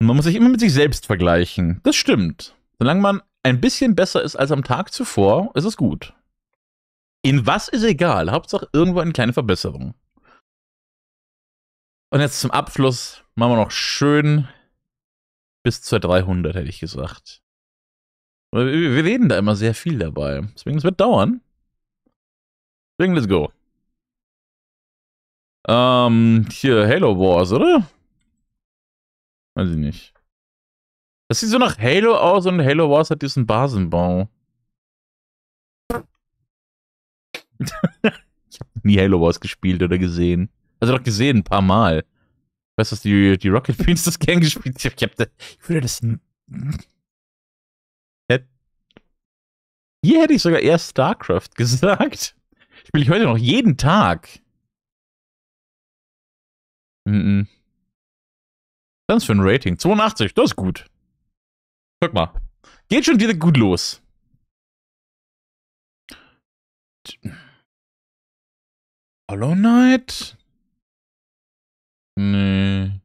man muss sich immer mit sich selbst vergleichen. Das stimmt. Solange man ein bisschen besser ist als am Tag zuvor, ist es gut. In was ist egal. Hauptsache irgendwo eine kleine Verbesserung. Und jetzt zum Abschluss machen wir noch schön bis zur 300, hätte ich gesagt. wir reden da immer sehr viel dabei. Deswegen, es wird dauern. Deswegen, let's go. Ähm, hier, Halo Wars, oder? Weiß ich nicht. Das sieht so nach Halo aus und Halo Wars hat diesen Basenbau. ich habe nie Halo Wars gespielt oder gesehen. Also doch gesehen, ein paar Mal. Weißt du, dass die, die Rocket Beans das gern gespielt haben? Ich, hab da, ich würde das. Hier hätte ich sogar eher StarCraft gesagt. Spiele ich heute noch jeden Tag. Mhm. -mm. Das für ein Rating. 82, das ist gut. Guck mal. Geht schon wieder gut los. Hollow Knight? Nee.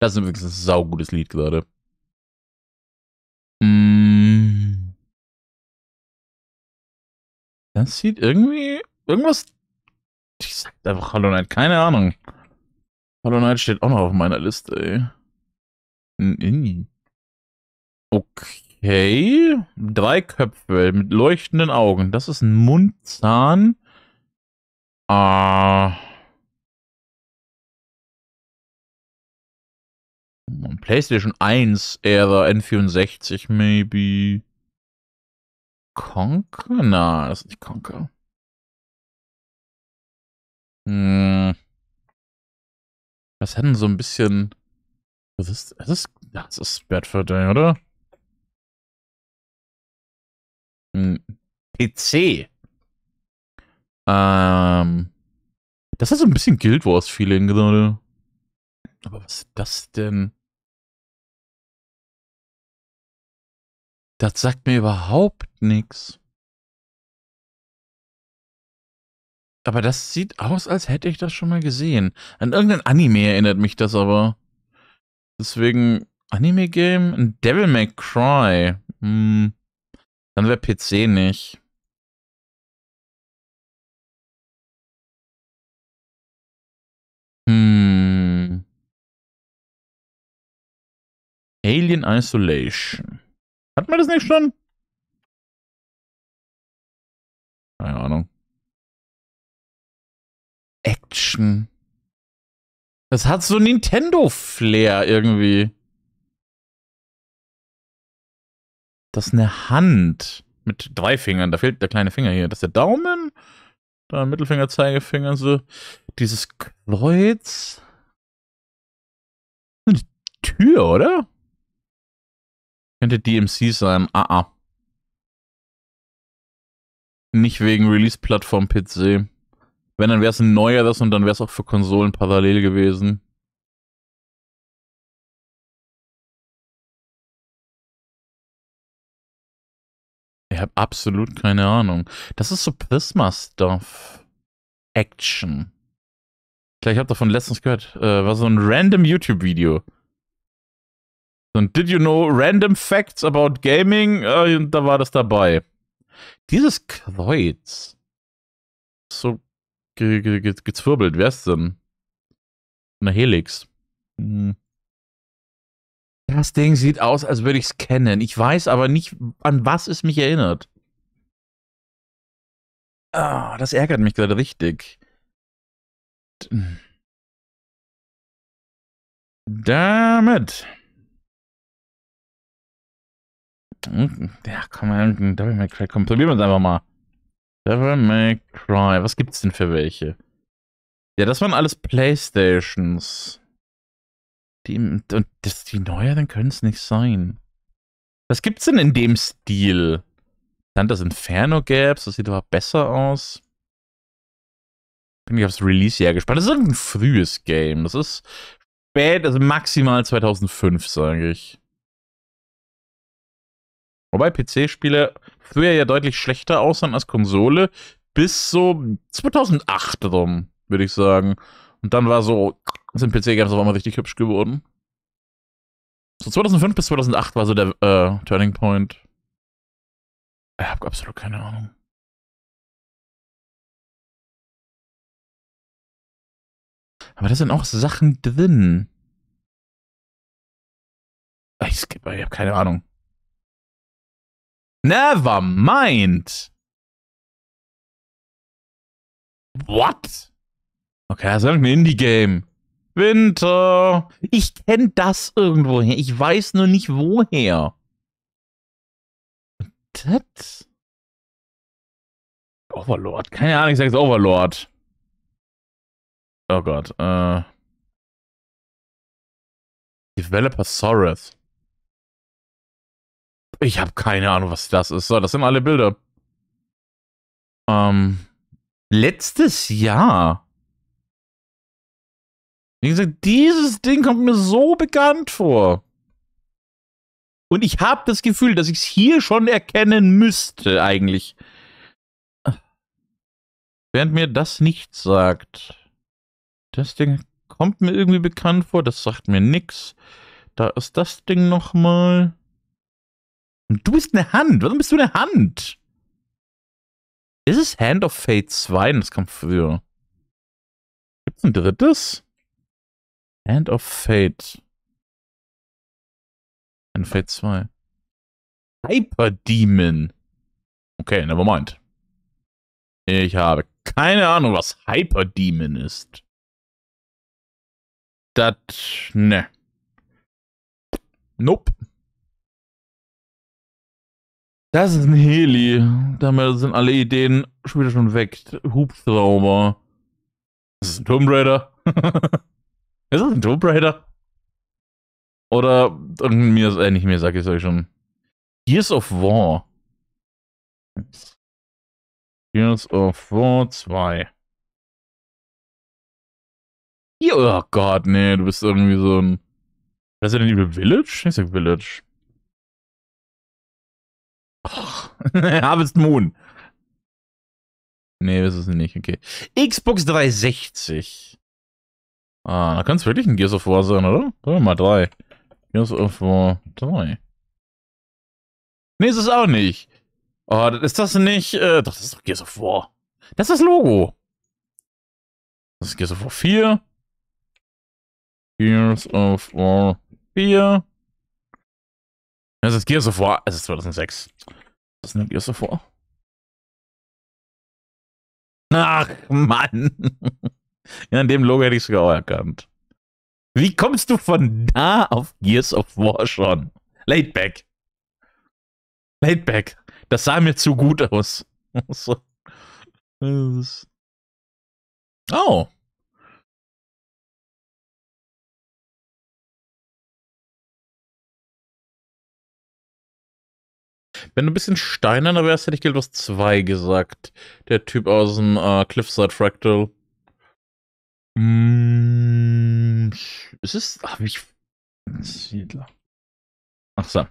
Das ist übrigens ein saugutes Lied gerade. Mm. Das sieht irgendwie... Irgendwas... Ich sag einfach Hollow Knight, keine Ahnung. Hollow Knight steht auch noch auf meiner Liste, ey. Hm, okay. Drei Köpfe mit leuchtenden Augen. Das ist ein Mundzahn. Ah. PlayStation 1 Ära N64 maybe. Conker? Na, das ist nicht Conker. Hm. Das hätten so ein bisschen das ist, das ist, das ist bad Bedford, oder? Hm, PC. Ähm, das ist so ein bisschen Guild Wars Feeling gerade. Aber was ist das denn? Das sagt mir überhaupt nichts. Aber das sieht aus, als hätte ich das schon mal gesehen. An irgendein Anime erinnert mich das aber. Deswegen Anime-Game? Devil May Cry. Hm. Dann wäre PC nicht. Hm. Alien Isolation. Hat man das nicht schon? Keine Ahnung. Action. Das hat so Nintendo-Flair irgendwie. Das ist eine Hand mit drei Fingern. Da fehlt der kleine Finger hier. Das ist der Daumen. Da Mittelfinger, Zeigefinger, so. Dieses Kreuz. Eine Tür, oder? Könnte DMC sein. Ah, ah. Nicht wegen Release-Plattform PC. Wenn, dann wäre es ein neueres und dann wäre es auch für Konsolen parallel gewesen. Ich habe absolut keine Ahnung. Das ist so Prisma-Stuff. Action. Klar, ich habe davon letztens gehört. Äh, war so ein random YouTube-Video. So ein Did you know random facts about gaming? Äh, da war das dabei. Dieses Kreuz. So ge, ge, ge, gezwirbelt. Wer ist denn? Eine Helix. Hm. Das Ding sieht aus, als würde ich es kennen. Ich weiß aber nicht, an was es mich erinnert. Ah, das ärgert mich gerade richtig. Damit. Hm, ja, komm, Double Mac Crack, komm, probieren wir es einfach mal. Devil May Cry. Was gibt's denn für welche? Ja, das waren alles Playstations. Die, und das, die neue, dann können es nicht sein. Was gibt's denn in dem Stil? Dantes Inferno Gaps, das sieht aber besser aus. Bin ich aufs Release-Jahr gespannt. Das ist ein frühes Game. Das ist spät, also maximal 2005, sage ich. Wobei PC-Spiele früher ja deutlich schlechter aussahen als Konsole, bis so 2008 rum, würde ich sagen. Und dann war so, sind PC-Games auf einmal richtig hübsch geworden. So 2005 bis 2008 war so der äh, Turning Point. Ich habe absolut keine Ahnung. Aber da sind auch Sachen drin. Ich, ich habe keine Ahnung. Never mind. What? Okay, das also ist ein Indie-Game. Winter. Ich kenne das irgendwoher. Ich weiß nur nicht woher. Das? Overlord. Keine Ahnung, ich sage es Overlord. Oh Gott. Äh. Developer Soros. Ich habe keine Ahnung, was das ist. So, das sind alle Bilder. Ähm, letztes Jahr. Wie gesagt, dieses Ding kommt mir so bekannt vor. Und ich habe das Gefühl, dass ich es hier schon erkennen müsste, eigentlich. Während mir das nichts sagt. Das Ding kommt mir irgendwie bekannt vor, das sagt mir nichts. Da ist das Ding nochmal. Und du bist eine Hand. Warum bist du eine Hand? Ist es Hand of Fate 2? Das kommt früher. Gibt es ein drittes? Hand of Fate. Hand of Fate 2. Hyper Demon. Okay, never mind. Ich habe keine Ahnung, was Hyper Demon ist. Das, ne. Nope. Das ist ein Heli. Damit sind alle Ideen schon wieder schon weg. Hubschrauber. Das ist ein Tomb Raider. ist das ein Tomb Raider? Oder mir äh, nicht mir, sag ich euch schon. Gears of War. Gears of War 2. Oh Gott, nee, du bist irgendwie so ein. Resident Evil Village? Ich sag Village. Och, Harvest Moon. Nee, das ist nicht, okay. Xbox 360. Ah, da kann es wirklich ein Gears of War sein, oder? Sagen wir mal 3. Gears of War 3. Nee, ist es auch nicht. Oh, ist das nicht... Äh, doch, das ist doch Gears of War. Das ist das Logo. Das ist Gears of War 4. Gears of War 4. Das ist Gears of War. Es ist 2006. Das nimmt ihr so vor. Ach, Mann. Ja, in dem Logo hätte ich es sogar auch erkannt. Wie kommst du von da auf Gears of War schon? Laidback. Laidback. Das sah mir zu gut aus. so. Oh. Wenn du ein bisschen steinerner wärst, hätte ich Guild Wars 2 gesagt. Der Typ aus dem äh, Cliffside Fractal. Mm, ist es. Hab ah, ich. Siedler. Ach so.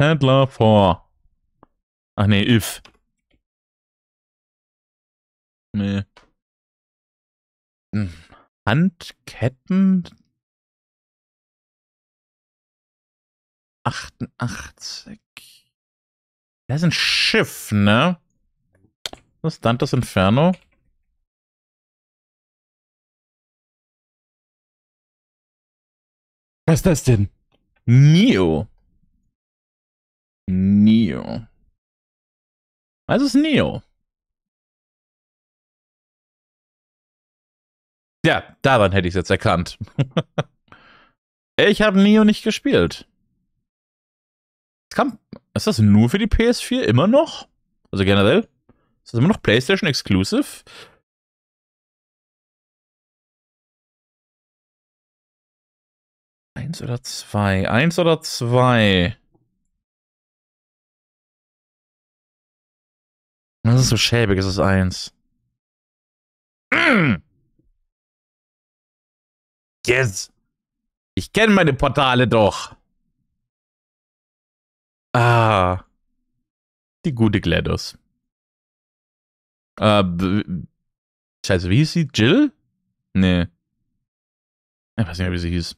Händler vor. Ach nee, if. Nee. Hm. Handketten? 88. Das ist ein Schiff, ne? Das ist Dantes Inferno. Was ist das denn? Neo. Neo. Also ist Neo. Ja, daran hätte ich es jetzt erkannt. ich habe Neo nicht gespielt. Es kam ist das nur für die PS4 immer noch? Also generell? Ist das immer noch PlayStation Exclusive? Eins oder zwei? Eins oder zwei? Das ist so schäbig, es ist eins. Mm. Yes! Ich kenne meine Portale doch! Ah. Die gute GLaDOS. Äh, scheiße, wie hieß sie? Jill? Nee. Ich weiß nicht mehr, wie sie hieß.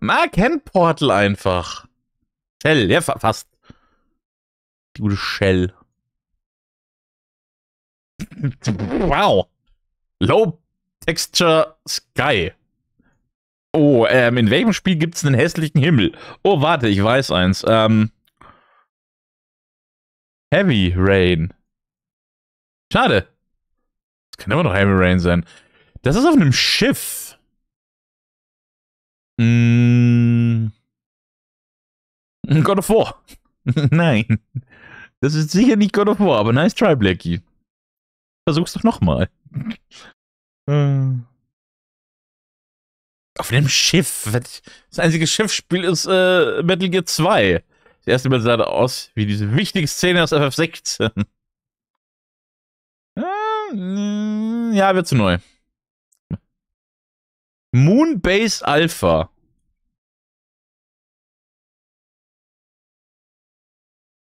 Man kennt Portal einfach. Shell, ja, fast. Die gute Shell. wow. Low Texture Sky. Oh, ähm, in welchem Spiel gibt es einen hässlichen Himmel? Oh, warte, ich weiß eins. Ähm, Heavy Rain. Schade. Das kann immer noch Heavy Rain sein. Das ist auf einem Schiff. Mm. God of War. Nein. Das ist sicher nicht God of War, aber nice try, Blackie. Versuch's doch nochmal. äh auf einem Schiff. Das einzige Schiffsspiel ist äh, Metal Gear 2. Das erste Mal sah da aus wie diese wichtige Szene aus FF16. Mm, ja, wird zu neu. Moonbase Alpha.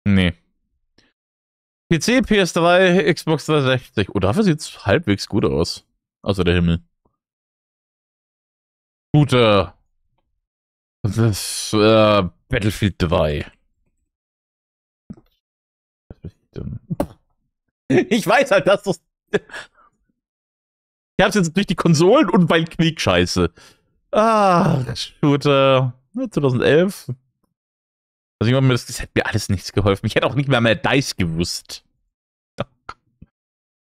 Nee. PC, PS3, Xbox 360. Oh, dafür sieht es halbwegs gut aus. Außer der Himmel gute das, ist, äh, Battlefield 2. Ich weiß halt, dass das. Ich hab's jetzt durch die Konsolen und weil Krieg scheiße. Ah, Shooter 2011. Ne, also ich mir das, das hätte mir alles nichts geholfen. Ich hätte auch nicht mehr mehr Dice gewusst. Oh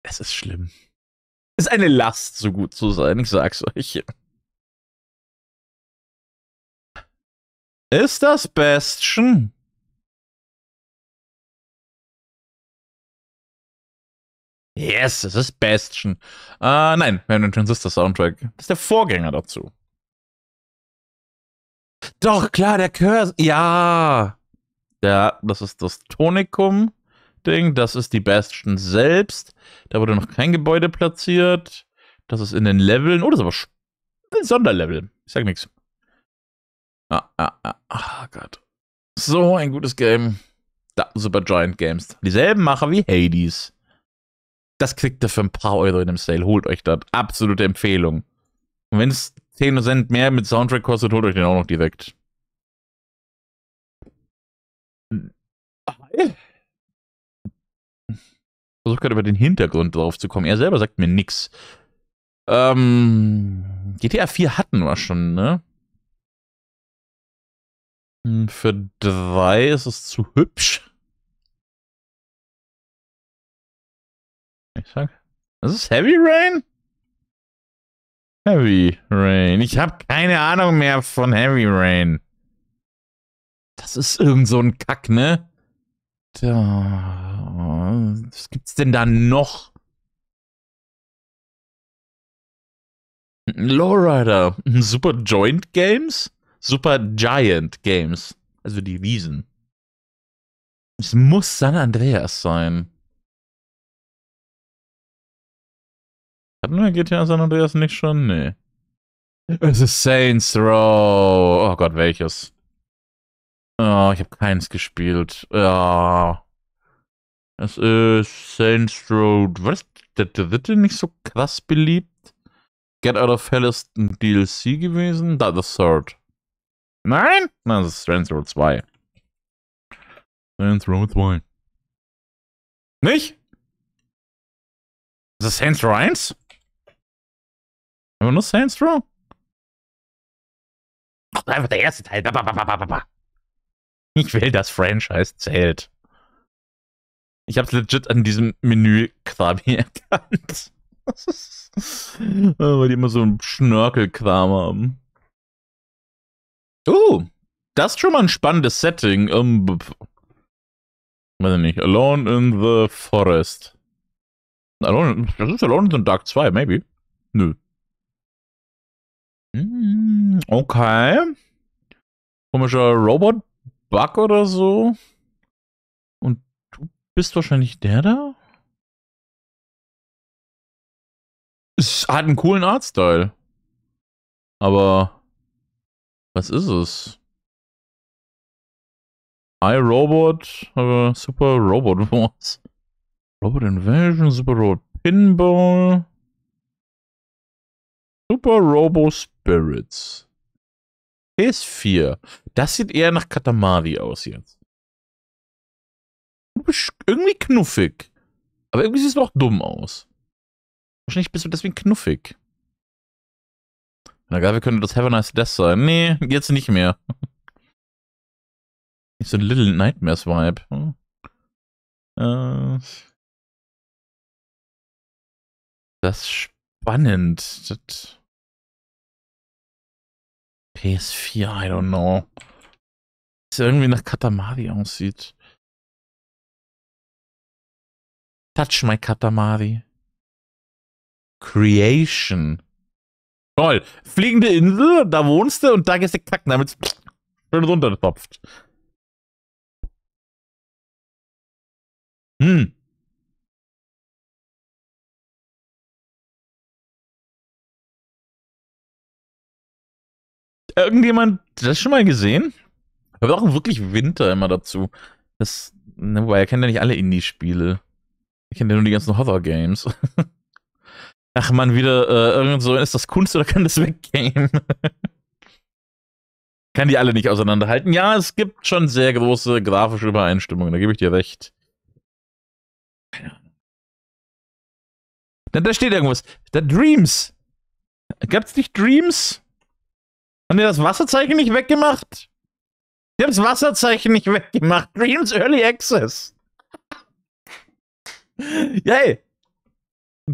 es ist schlimm. ist eine Last, so gut zu sein, ich sag's euch. Ist das Bestchen? Yes, es ist Bastion. Äh, nein, wir haben Transistor-Soundtrack. Das ist der Vorgänger dazu. Doch, klar, der Cursor. Ja. Ja, das ist das Tonikum-Ding. Das ist die Bastion selbst. Da wurde noch kein Gebäude platziert. Das ist in den Leveln. Oh, das ist aber ein Sonderlevel. Ich sag nichts. Ah, ah, ah. Ach Gott. So ein gutes Game. Da, Super Giant Games. Dieselben Macher wie Hades. Das kriegt ihr für ein paar Euro in dem Sale. Holt euch das. Absolute Empfehlung. Und wenn es 10 Cent mehr mit Soundtrack kostet, holt euch den auch noch direkt. Versucht gerade über den Hintergrund drauf zu kommen. Er selber sagt mir nichts. Ähm, GTA 4 hatten wir schon, ne? Hm, für drei ist es zu hübsch. Ich sag, das ist Heavy Rain? Heavy Rain. Ich habe keine Ahnung mehr von Heavy Rain. Das ist irgend so ein Kack, ne? Da. Was gibt's denn da noch? Lowrider. Super Joint Games? Super Giant Games. Also die Wiesen. Es muss San Andreas sein. Hatten wir GTA San Andreas nicht schon? Nee. Es ist Saints Row. Oh Gott, welches? Oh, ich habe keins gespielt. Oh. Es ist Saints Row. War das der dritte nicht so krass beliebt? Get Out of Hell ist ein DLC gewesen? Da, The Third. Nein? Na, das ist Strands Row 2. Saints Row 2. Nicht? Ist das Saints Row 1? Aber nur Saints Row? Ach, einfach der erste Teil. Ich will, dass Franchise zählt. Ich hab's legit an diesem menü quasi erkannt. Weil die immer so einen Schnörkelkram haben. Oh, das ist schon mal ein spannendes Setting. Ähm, weiß ich nicht. Alone in the Forest. Alone, das ist Alone in the Dark 2, maybe. Nö. Mm, okay. Komischer Robot-Bug oder so. Und du bist wahrscheinlich der da? Es hat einen coolen Artstyle. Aber was ist es? iRobot, aber Super Robot Wars. Robot Invasion, Super Robot Pinball. Super Robo Spirits. PS4. Das sieht eher nach Katamari aus jetzt. Du bist irgendwie knuffig. Aber irgendwie sieht es auch dumm aus. Wahrscheinlich bist du deswegen knuffig. Na Nagave könnte das Have a Nice Death sein. Nee, jetzt nicht mehr. Nicht so ein Little Nightmares Vibe. Hm. Äh, das ist spannend. Das PS4, I don't know. Dass irgendwie nach Katamari aussieht. Touch my Katamari. Creation. Toll. Fliegende Insel, da wohnst du und da gehst du kacken, damit es schön runtertopft. Hm. Irgendjemand das schon mal gesehen? Aber auch wirklich Winter immer dazu. Das, ne, wobei, er kennt ja nicht alle Indie-Spiele. Er kennt ja nur die ganzen Horror-Games. Ach man, wieder äh, irgend so, ist das Kunst oder kann das weggehen? kann die alle nicht auseinanderhalten. Ja, es gibt schon sehr große grafische Übereinstimmungen, da gebe ich dir recht. Keine Ahnung. Da, da steht irgendwas. Da Dreams. Gab's nicht Dreams? Haben die das Wasserzeichen nicht weggemacht? Die haben das Wasserzeichen nicht weggemacht. Dreams Early Access. Yay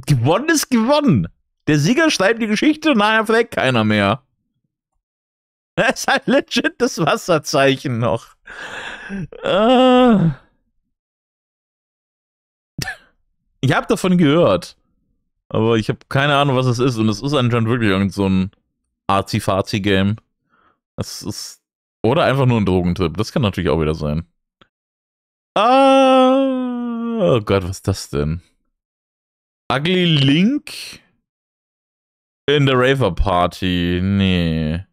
gewonnen ist gewonnen. Der Sieger schreibt die Geschichte und nachher vielleicht keiner mehr. Das ist ein legites Wasserzeichen noch. Äh. Ich habe davon gehört. Aber ich habe keine Ahnung, was es ist. Und es ist anscheinend wirklich irgend so ein Arzi-Fazi-Game. Das ist. Oder einfach nur ein Drogentrip. Das kann natürlich auch wieder sein. Ah, oh Gott, was ist das denn? Ugly Link in der Raver Party. Nee.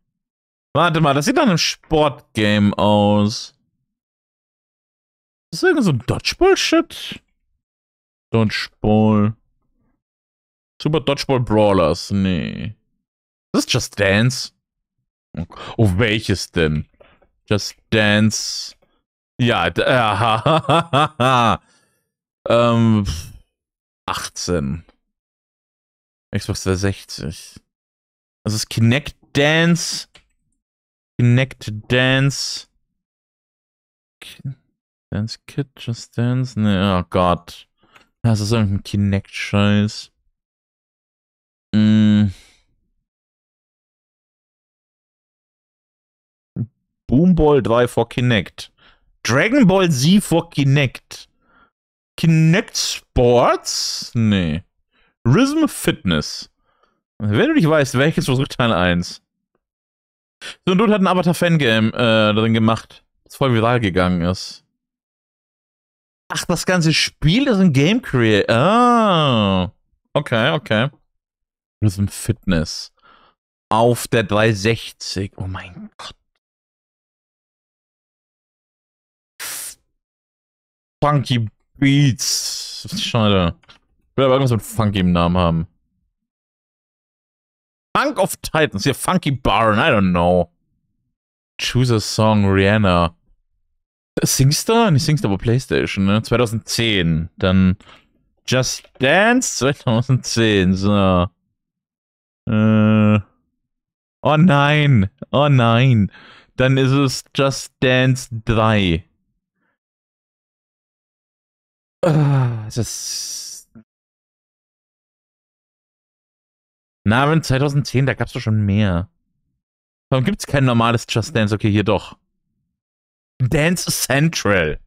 Warte mal, das sieht nach einem Sportgame aus. Ist das irgend so ein Dodgeball-Shit? Dodgeball. Super Dodgeball Brawlers. Nee. Das ist Just Dance. Oh, welches denn? Just Dance. Ja, äh, ähm. 18. Xbox 360. Das ist Kinect Dance. Kinect Dance. Dance Kit, Just Dance? Ne, oh Gott. Das ist irgendein Kinect-Scheiß. Mm. Ball 3 for Kinect. Dragon Ball Z for Kinect. Kinect Sports? Nee. Rhythm Fitness. Wenn du nicht weißt, welches versuch Teil 1. So, ein Dude hat ein Avatar-Fangame äh, drin gemacht, das voll viral gegangen ist. Ach, das ganze Spiel ist ein Game Creator. Ah. Okay, okay. Rhythm Fitness. Auf der 360. Oh mein Gott. Funky Beats. Schade. Ich will aber irgendwas mit Funky im Namen haben. Funk of Titans. Hier, Funky Baron. I don't know. Choose a Song, Rihanna. Singstar? Nicht Singstar, aber Playstation, ne? 2010. Dann Just Dance 2010. So. Äh. Oh nein. Oh nein. Dann ist es Just Dance 3. Das. Na, wenn 2010, da gab es doch schon mehr. Warum gibt es kein normales Just Dance? Okay, hier doch. Dance Central.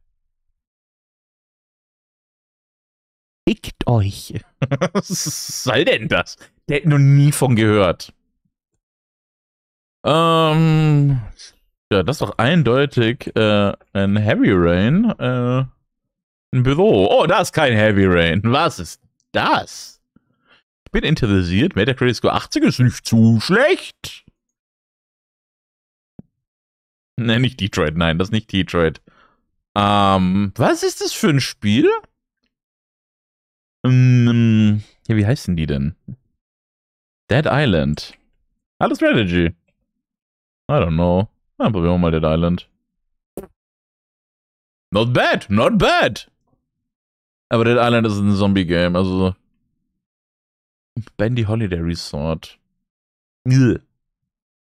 Fickt euch. Was soll denn das? Der hätte noch nie von gehört. Ähm. Ja, das ist doch eindeutig äh, ein Heavy Rain. Äh. Ein Büro. Oh, da ist kein Heavy Rain. Was ist das? Ich bin interessiert. Metacritic Score 80 ist nicht zu schlecht. Ne, nicht Detroit. Nein, das ist nicht Detroit. Ähm, was ist das für ein Spiel? Ähm, ja, wie heißen die denn? Dead Island. Alles Strategy. I don't know. Dann probieren wir mal Dead Island. Not bad, not bad. Aber Dead Island ist ein Zombie-Game, also. Bandy Holiday Resort.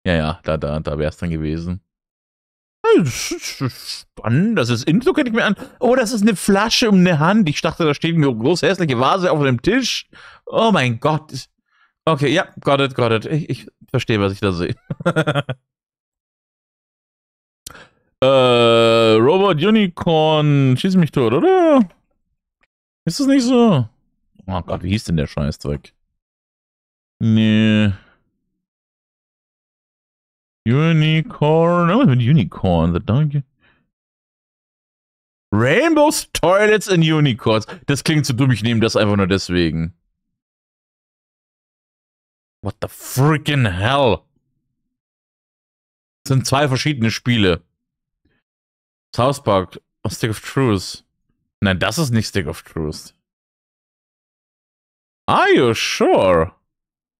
Ja, ja, da, da, da wäre dann gewesen. Spannend, das ist Info, könnte ich mir an. Oh, das ist eine Flasche um eine Hand. Ich dachte, da steht eine große hässliche Vase auf dem Tisch. Oh mein Gott. Okay, ja, got it, got it. Ich, ich verstehe, was ich da sehe. äh, Robot Unicorn, schieß mich tot, oder? Ist das nicht so? Oh Gott, wie hieß denn der Scheißdreck? Nee. Unicorn. Oh, mit Unicorn. The Donkey. Rainbows, Toilets and Unicorns. Das klingt so dumm, ich nehme das einfach nur deswegen. What the freaking hell? Das sind zwei verschiedene Spiele. South Park, Stick of Truth. Nein, das ist nicht Stick of Truth. Are you sure?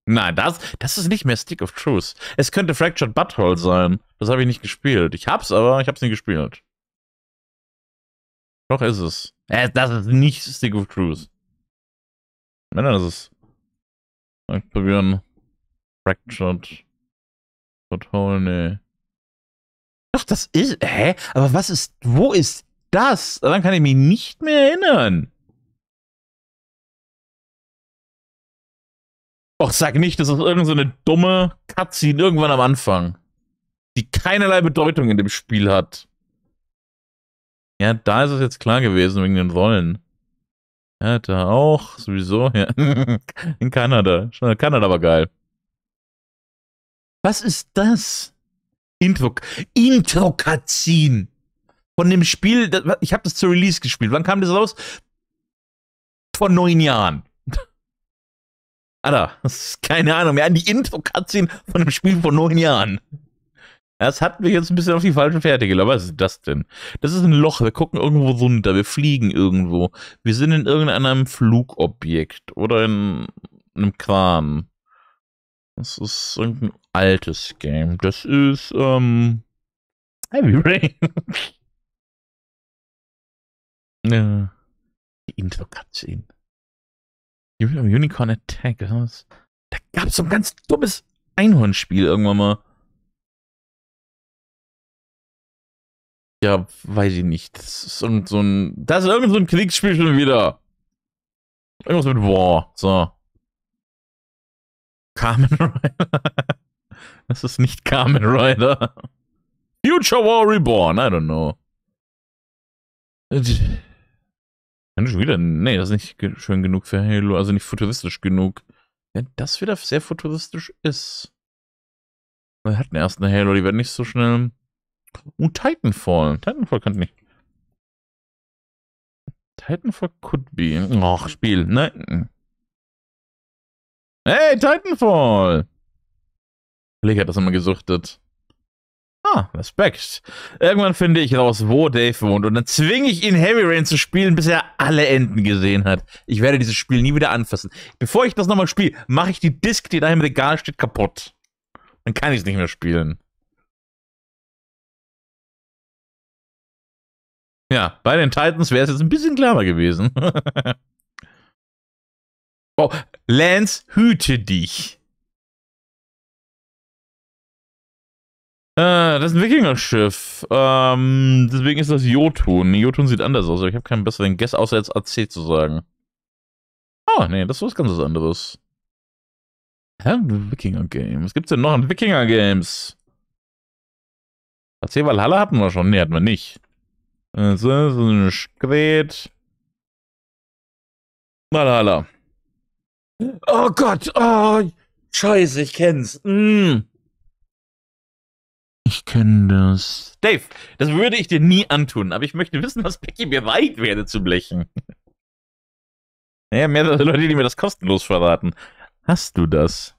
Nein, das, das ist nicht mehr Stick of Truth. Es könnte Fractured Butthole sein. Das habe ich nicht gespielt. Ich hab's, aber ich hab's nicht gespielt. Doch ist es. Äh, das ist nicht Stick of Truth. Wenn das ist es. Mal probieren. Fractured Butthole, nee. Doch, das ist. Hä? Aber was ist. Wo ist das, daran kann ich mich nicht mehr erinnern. Och, sag nicht, das ist irgendeine so dumme Cutscene irgendwann am Anfang, die keinerlei Bedeutung in dem Spiel hat. Ja, da ist es jetzt klar gewesen wegen den Rollen. Ja, da auch, sowieso, ja. In Kanada. Kanada war geil. Was ist das? Intro, Intro-Cutscene von dem Spiel, ich habe das zur Release gespielt. Wann kam das raus? Vor neun Jahren. Alter, das ist keine Ahnung mehr. Die Intro-Cutscene von dem Spiel vor neun Jahren. Das hat mich jetzt ein bisschen auf die falsche Fährte gelaufen. Was ist das denn? Das ist ein Loch. Wir gucken irgendwo runter. Wir fliegen irgendwo. Wir sind in irgendeinem Flugobjekt oder in einem Kram. Das ist irgendein altes Game. Das ist, ähm, Heavy Rain. Ja. Die Intro Cutscene. Unicorn Attack. Da gab es so ein ganz dummes Einhornspiel irgendwann mal. Ja, weiß ich nicht. Das ist irgend so ein. Das ist irgend so ein Kriegsspiel schon wieder. Irgendwas mit War. So. Carmen Rider. Das ist nicht Carmen Rider. Future War Reborn. I don't know. Äh, dann schon wieder. Nee, das ist nicht schön genug für Halo, also nicht futuristisch genug. Wenn das wieder sehr futuristisch ist. Wir hatten erst eine Halo, die wird nicht so schnell. Und Titanfall. Titanfall kann nicht. Titanfall could be. Ach, Spiel. Nein. Hey, Titanfall! Kollege hat das immer gesuchtet. Ah, Respekt. Irgendwann finde ich raus, wo Dave wohnt und dann zwinge ich ihn, Heavy Rain zu spielen, bis er alle Enden gesehen hat. Ich werde dieses Spiel nie wieder anfassen. Bevor ich das nochmal spiele, mache ich die Disk, die da im Regal steht, kaputt. Dann kann ich es nicht mehr spielen. Ja, bei den Titans wäre es jetzt ein bisschen klarer gewesen. oh, Lance, hüte dich. Äh, das ist ein Wikinger-Schiff. Ähm, deswegen ist das Jotun. Jotun sieht anders aus, ich habe keinen besseren Guess, außer jetzt AC zu sagen. Oh, nee, das ist was ganz anderes. Hä? wikinger games Gibt es denn noch ein Wikinger-Games? AC Valhalla hatten wir schon. Nee, hatten wir nicht. Das ist ein Skret. Valhalla. Oh Gott, oh, scheiße, ich kenn's. Mm. Ich kenne das. Dave, das würde ich dir nie antun, aber ich möchte wissen, was Becky mir weit werde zu blechen. Naja, mehr Leute, die mir das kostenlos verraten. Hast du das?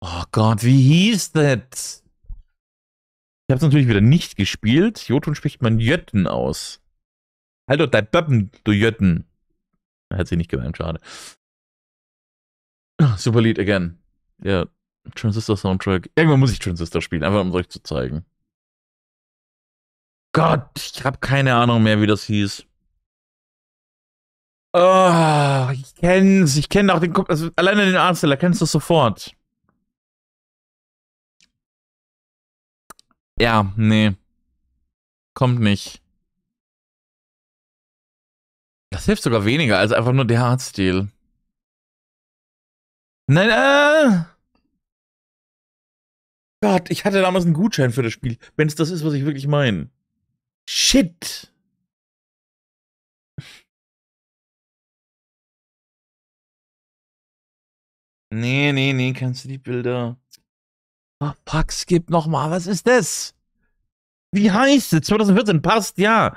Oh Gott, wie hieß das? Ich habe es natürlich wieder nicht gespielt. Jotun spricht man Jötten aus. Halt doch dein Böppen, du Jötten. Hat sie nicht gemeint, schade. Ah, Super Lied again. Ja, Transistor-Soundtrack. Irgendwann muss ich Transistor spielen, einfach um es euch zu zeigen. Gott, ich habe keine Ahnung mehr, wie das hieß. Oh, ich kenn's, ich kenne auch den, also alleine den Ansteller, kennst du sofort. Ja, nee. Kommt nicht. Das hilft sogar weniger als einfach nur der Artstil. Nein, äh. Gott, ich hatte damals einen Gutschein für das Spiel, wenn es das ist, was ich wirklich meine. Shit! Nee, nee, nee, kannst du die Bilder. Ach, oh, fuck, skip nochmal. Was ist das? Wie heißt es? 2014 passt, ja.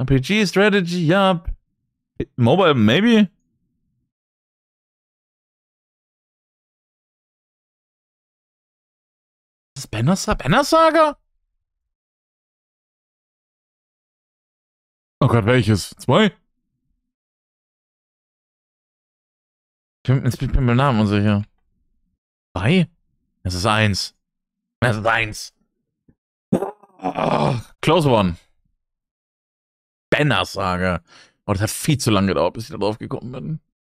RPG, Strategy, ja. Mobile, maybe? Banner, Banner Saga? Oh Gott, welches? Zwei? Jetzt bin ich mir beim Namen unsicher. Zwei? Es ist eins. Es ist eins. Oh, close one. Banner Saga. Oh, das hat viel zu lange gedauert, bis ich da drauf gekommen bin.